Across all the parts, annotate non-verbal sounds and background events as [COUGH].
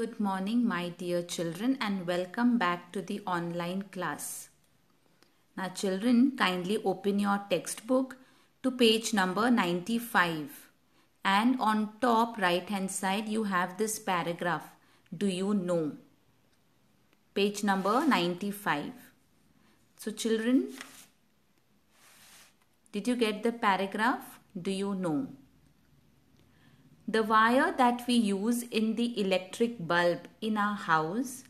Good morning, my dear children, and welcome back to the online class. Now, children, kindly open your textbook to page number 95. And on top right hand side, you have this paragraph Do you know? Page number 95. So, children, did you get the paragraph? Do you know? The wire that we use in the electric bulb in our house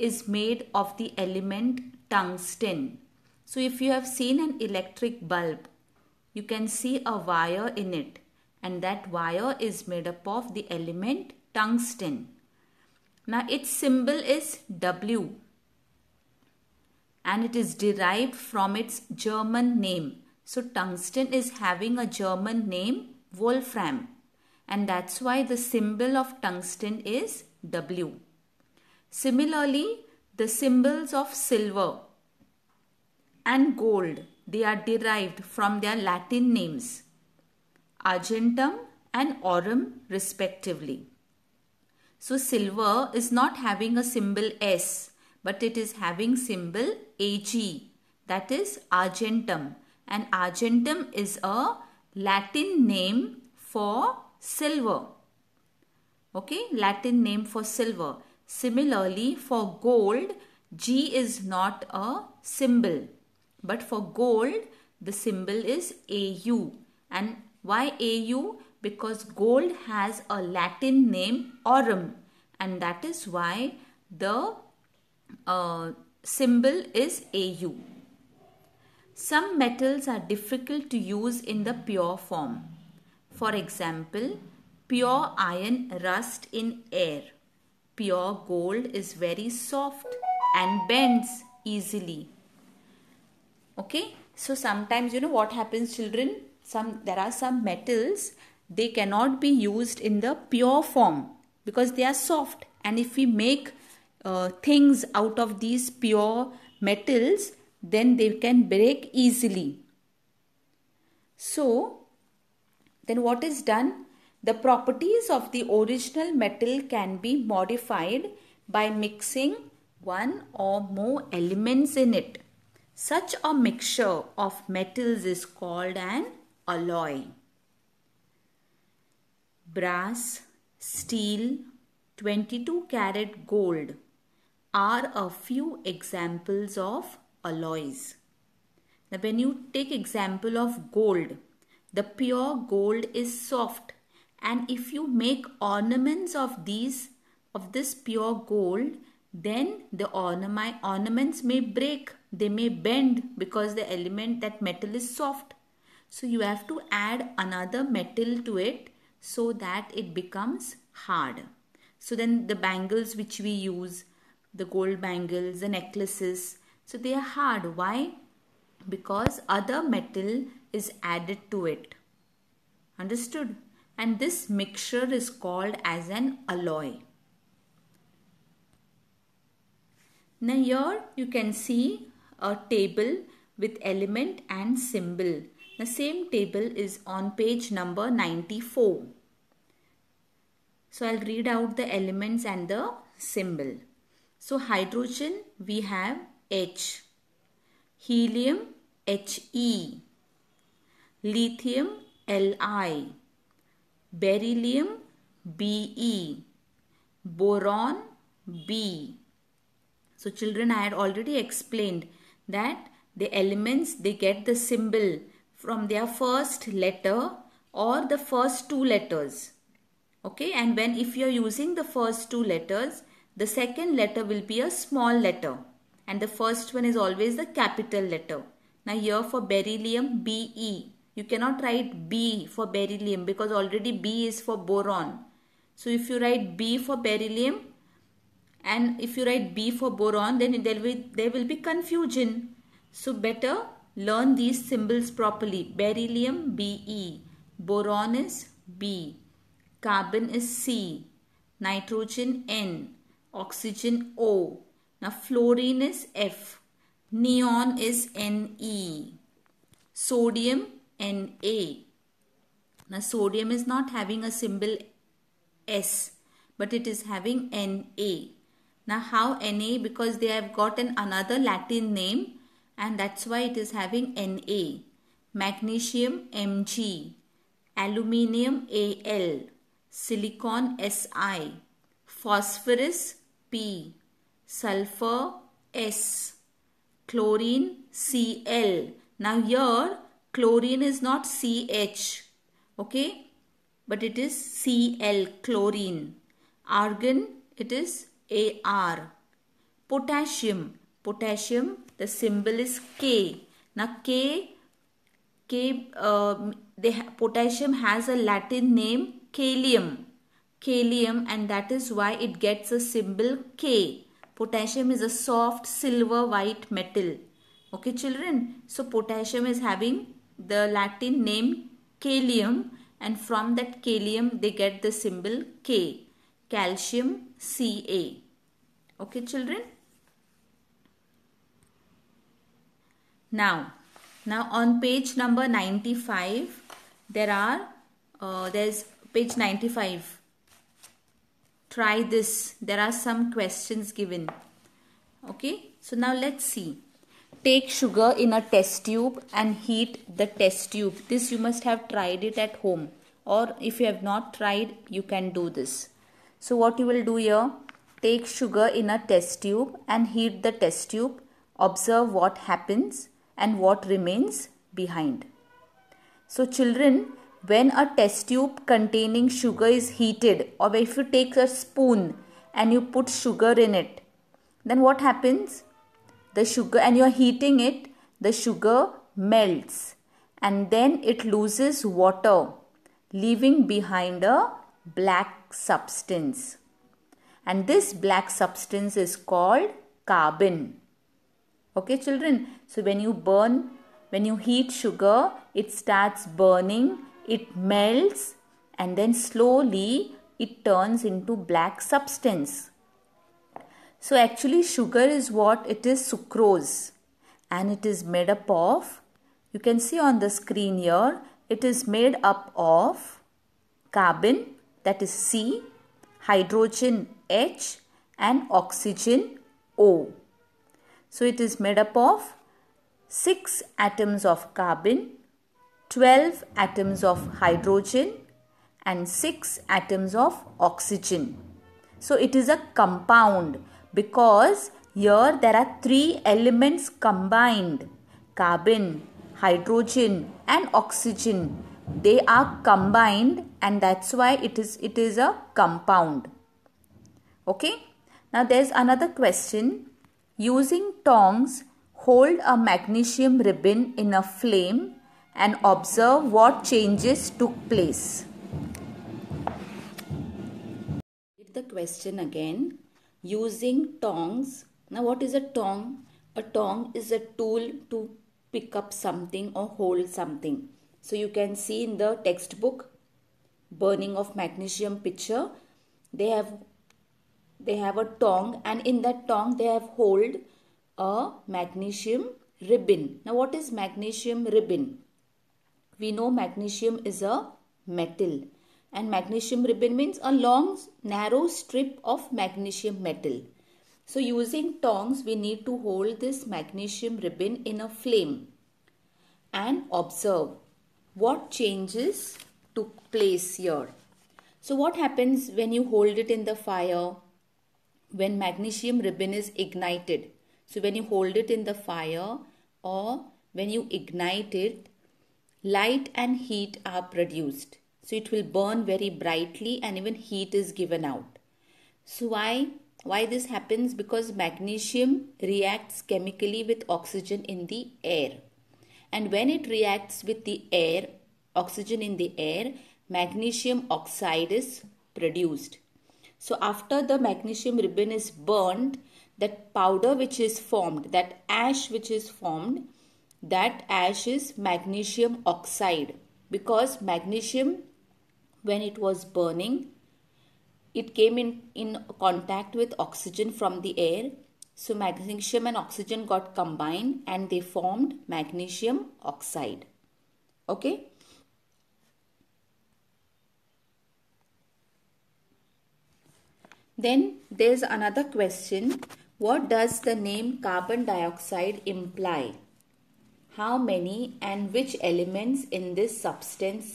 is made of the element tungsten. So, if you have seen an electric bulb, you can see a wire in it, and that wire is made up of the element tungsten. Now, its symbol is W, and it is derived from its German name. So, tungsten is having a German name, Wolfram and that's why the symbol of tungsten is W. Similarly, the symbols of silver and gold they are derived from their Latin names argentum and aurum respectively. So silver is not having a symbol S but it is having symbol AG that is argentum and argentum is a Latin name for silver okay latin name for silver similarly for gold g is not a symbol but for gold the symbol is au and why au because gold has a latin name aurum and that is why the uh, symbol is au some metals are difficult to use in the pure form for example, pure iron rust in air. Pure gold is very soft and bends easily. Okay, so sometimes you know what happens children? Some there are some metals they cannot be used in the pure form because they are soft and if we make uh, things out of these pure metals then they can break easily so then what is done? The properties of the original metal can be modified by mixing one or more elements in it. Such a mixture of metals is called an alloy. Brass, steel, 22 karat gold are a few examples of alloys. Now when you take example of gold, the pure gold is soft, and if you make ornaments of these of this pure gold, then the ornaments may break, they may bend because the element that metal is soft. So you have to add another metal to it so that it becomes hard. So then the bangles which we use, the gold bangles, the necklaces, so they are hard. Why? because other metal is added to it. Understood? And this mixture is called as an alloy. Now here you can see a table with element and symbol. The same table is on page number 94. So I'll read out the elements and the symbol. So hydrogen we have H, helium he, lithium Li, beryllium Be, boron B. So children I had already explained that the elements they get the symbol from their first letter or the first two letters. Okay and when if you are using the first two letters the second letter will be a small letter and the first one is always the capital letter. Now here for beryllium BE. You cannot write B for beryllium because already B is for boron. So if you write B for beryllium and if you write B for boron then there will, there will be confusion. So better learn these symbols properly. Beryllium BE. Boron is B. Carbon is C. Nitrogen N. Oxygen O. Now fluorine is F. Neon is Ne. Sodium Na. Now sodium is not having a symbol S but it is having Na. Now how Na? Because they have gotten another Latin name and that's why it is having Na. Magnesium Mg. Aluminium Al. Silicon Si. Phosphorus P. Sulfur S chlorine Cl. Now here chlorine is not CH okay but it is Cl chlorine. Argon it is Ar. Potassium potassium the symbol is K. Now K K uh, ha potassium has a Latin name kalium kalium and that is why it gets a symbol K. Potassium is a soft silver white metal. Okay children, so potassium is having the Latin name kalium and from that kalium they get the symbol K. Calcium Ca. Okay children. Now, now on page number 95 there are uh, there's page 95 try this. There are some questions given. Okay, so now let's see. Take sugar in a test tube and heat the test tube. This you must have tried it at home or if you have not tried, you can do this. So what you will do here, take sugar in a test tube and heat the test tube. Observe what happens and what remains behind. So children, when a test tube containing sugar is heated or if you take a spoon and you put sugar in it then what happens the sugar and you're heating it the sugar melts and then it loses water leaving behind a black substance and this black substance is called carbon okay children so when you burn when you heat sugar it starts burning it melts and then slowly it turns into black substance. So actually sugar is what it is sucrose and it is made up of you can see on the screen here it is made up of carbon that is C, hydrogen H and oxygen O. So it is made up of 6 atoms of carbon 12 atoms of hydrogen and 6 atoms of oxygen. So it is a compound because here there are three elements combined carbon, hydrogen and oxygen. They are combined and that's why it is it is a compound. Okay? Now there's another question. Using tongs, hold a magnesium ribbon in a flame and observe what changes took place. Read the question again. Using tongs. Now, what is a tong? A tong is a tool to pick up something or hold something. So, you can see in the textbook, burning of magnesium picture, they have they have a tong and in that tong they have hold a magnesium ribbon. Now, what is magnesium ribbon? we know magnesium is a metal and magnesium ribbon means a long narrow strip of magnesium metal. So using tongs we need to hold this magnesium ribbon in a flame and observe what changes took place here. So what happens when you hold it in the fire when magnesium ribbon is ignited? So when you hold it in the fire or when you ignite it light and heat are produced. So it will burn very brightly and even heat is given out. So why why this happens because magnesium reacts chemically with oxygen in the air. And when it reacts with the air, oxygen in the air, magnesium oxide is produced. So after the magnesium ribbon is burned, that powder which is formed, that ash which is formed, that ash is magnesium oxide because magnesium when it was burning it came in, in contact with oxygen from the air so magnesium and oxygen got combined and they formed magnesium oxide. Okay. Then there's another question. What does the name carbon dioxide imply? how many and which elements in this substance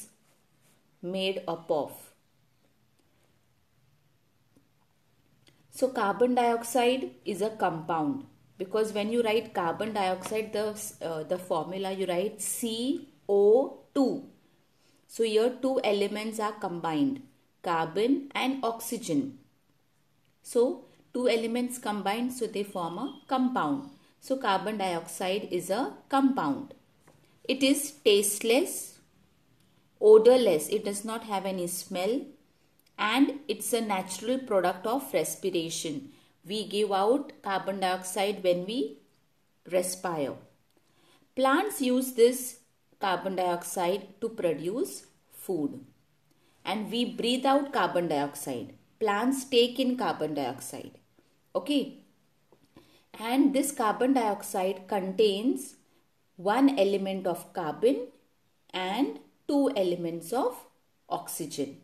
made up of. So carbon dioxide is a compound because when you write carbon dioxide the, uh, the formula you write CO2. So here two elements are combined carbon and oxygen. So two elements combined so they form a compound. So carbon dioxide is a compound. It is tasteless, odorless, it does not have any smell and it's a natural product of respiration. We give out carbon dioxide when we respire. Plants use this carbon dioxide to produce food and we breathe out carbon dioxide. Plants take in carbon dioxide. Okay and this carbon dioxide contains one element of carbon and two elements of oxygen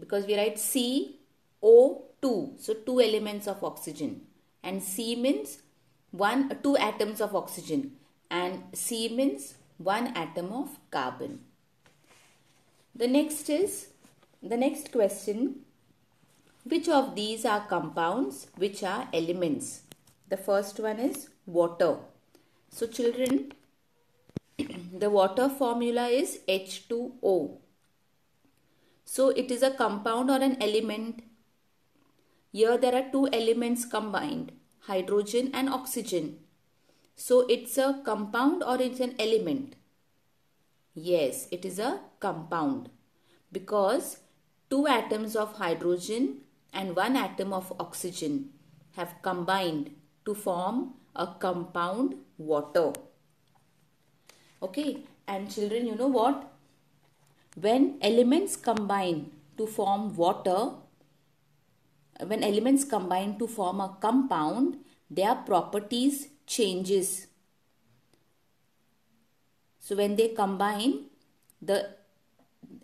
because we write CO2 so two elements of oxygen and C means one two atoms of oxygen and C means one atom of carbon the next is the next question which of these are compounds which are elements the first one is water. So children, [CLEARS THROAT] the water formula is H2O. So it is a compound or an element. Here there are two elements combined, hydrogen and oxygen. So it's a compound or it's an element. Yes, it is a compound because two atoms of hydrogen and one atom of oxygen have combined to form a compound water. Okay, and children, you know what? When elements combine to form water, when elements combine to form a compound, their properties changes. So when they combine, the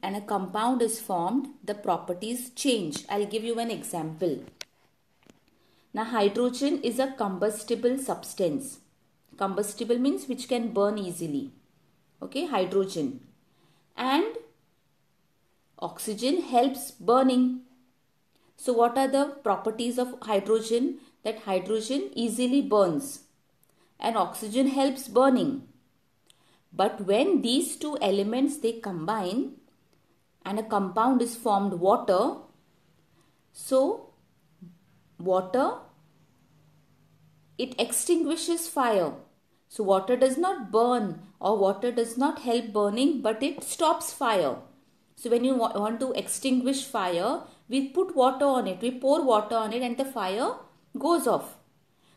and a compound is formed, the properties change. I'll give you an example. Now hydrogen is a combustible substance. Combustible means which can burn easily. Okay, hydrogen. And oxygen helps burning. So what are the properties of hydrogen? That hydrogen easily burns and oxygen helps burning. But when these two elements they combine and a compound is formed water, so water, it extinguishes fire. So, water does not burn or water does not help burning, but it stops fire. So, when you want to extinguish fire, we put water on it, we pour water on it, and the fire goes off.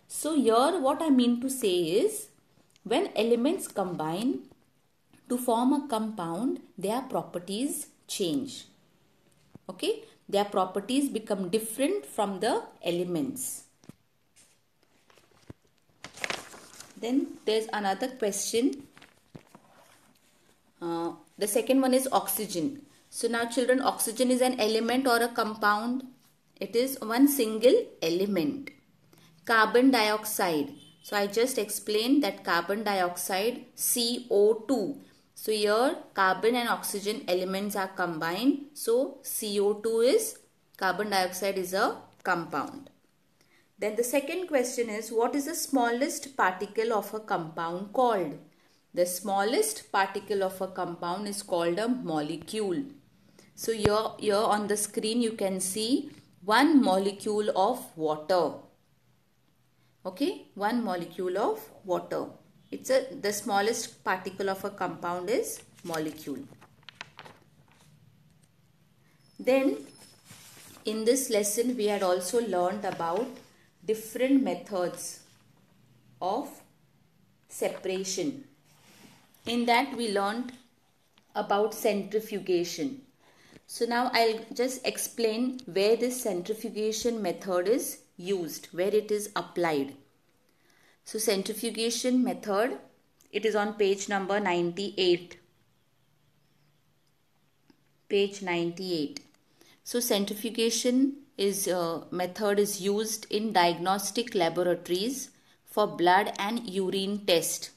So, here what I mean to say is when elements combine to form a compound, their properties change. Okay, their properties become different from the elements. Then there's another question. Uh, the second one is oxygen. So now children, oxygen is an element or a compound. It is one single element. Carbon dioxide. So I just explained that carbon dioxide CO2 so here carbon and oxygen elements are combined. So CO2 is carbon dioxide is a compound. Then the second question is what is the smallest particle of a compound called? The smallest particle of a compound is called a molecule. So here, here on the screen you can see one molecule of water. Okay, one molecule of water it's a the smallest particle of a compound is molecule then in this lesson we had also learned about different methods of separation in that we learned about centrifugation so now i'll just explain where this centrifugation method is used where it is applied so centrifugation method, it is on page number 98. Page 98. So centrifugation is uh, method is used in diagnostic laboratories for blood and urine test.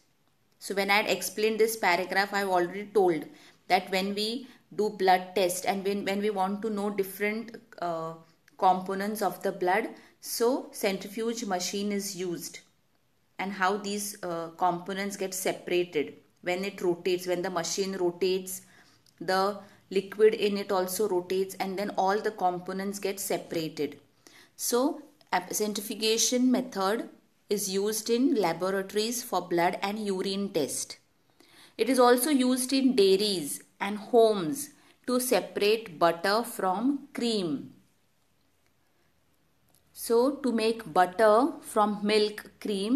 So when I had explained this paragraph, I've already told that when we do blood test and when, when we want to know different uh, components of the blood, so centrifuge machine is used and how these uh, components get separated when it rotates when the machine rotates the liquid in it also rotates and then all the components get separated so centrifugation method is used in laboratories for blood and urine test it is also used in dairies and homes to separate butter from cream so to make butter from milk cream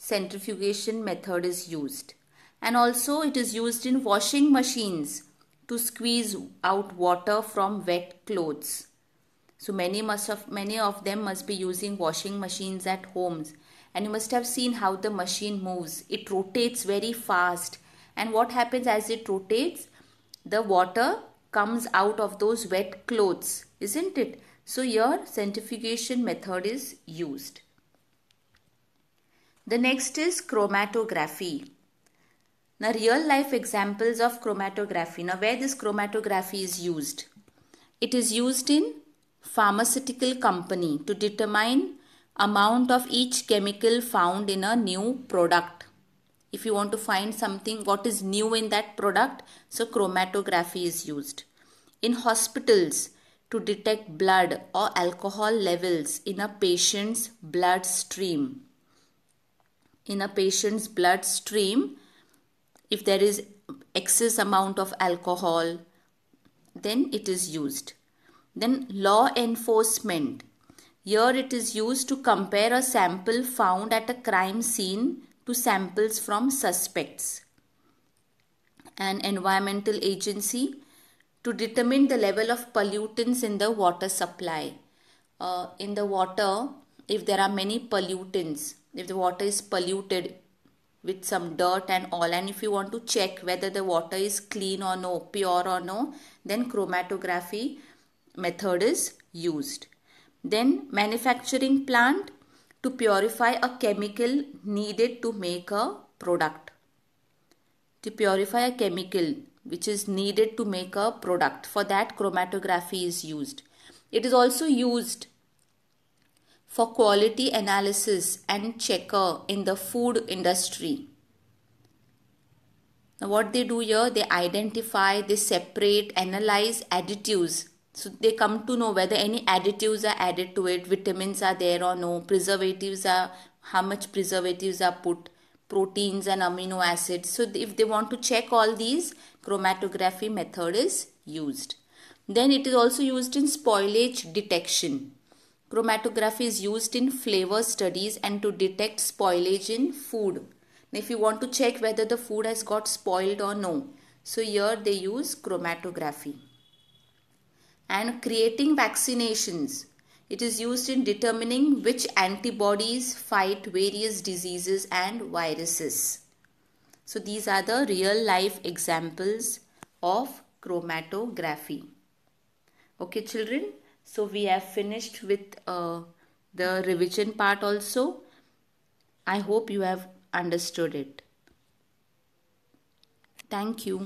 centrifugation method is used and also it is used in washing machines to squeeze out water from wet clothes so many must of many of them must be using washing machines at homes and you must have seen how the machine moves it rotates very fast and what happens as it rotates the water comes out of those wet clothes isn't it so your centrifugation method is used the next is chromatography. Now real life examples of chromatography. Now where this chromatography is used. It is used in pharmaceutical company to determine amount of each chemical found in a new product. If you want to find something what is new in that product, so chromatography is used. In hospitals, to detect blood or alcohol levels in a patient's blood stream in a patient's bloodstream if there is excess amount of alcohol then it is used then law enforcement here it is used to compare a sample found at a crime scene to samples from suspects an environmental agency to determine the level of pollutants in the water supply uh, in the water if there are many pollutants if the water is polluted with some dirt and all and if you want to check whether the water is clean or no pure or no then chromatography method is used then manufacturing plant to purify a chemical needed to make a product to purify a chemical which is needed to make a product for that chromatography is used it is also used for quality analysis and checker in the food industry. Now what they do here, they identify, they separate, analyze additives. So they come to know whether any additives are added to it, vitamins are there or no, preservatives are, how much preservatives are put, proteins and amino acids. So if they want to check all these, chromatography method is used. Then it is also used in spoilage detection. Chromatography is used in flavor studies and to detect spoilage in food. if you want to check whether the food has got spoiled or no, so here they use chromatography. And creating vaccinations. It is used in determining which antibodies fight various diseases and viruses. So these are the real life examples of chromatography. Okay children, so we have finished with uh, the revision part also i hope you have understood it thank you